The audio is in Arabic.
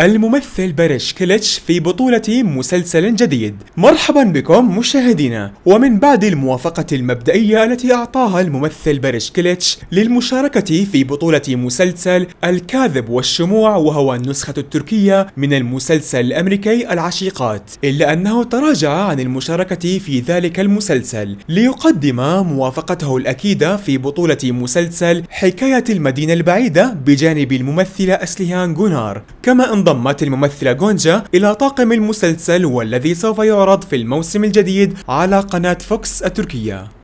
الممثل باريش كليتش في بطولة مسلسل جديد مرحبا بكم مشاهدينا ومن بعد الموافقة المبدئية التي أعطاها الممثل باريش كليتش للمشاركة في بطولة مسلسل الكاذب والشموع وهو النسخة التركية من المسلسل الأمريكي العشيقات إلا أنه تراجع عن المشاركة في ذلك المسلسل ليقدم موافقته الأكيدة في بطولة مسلسل حكاية المدينة البعيدة بجانب الممثلة أسليهان جونار كما أن انضمت الممثلة جونجا إلى طاقم المسلسل والذي سوف يعرض في الموسم الجديد على قناة فوكس التركية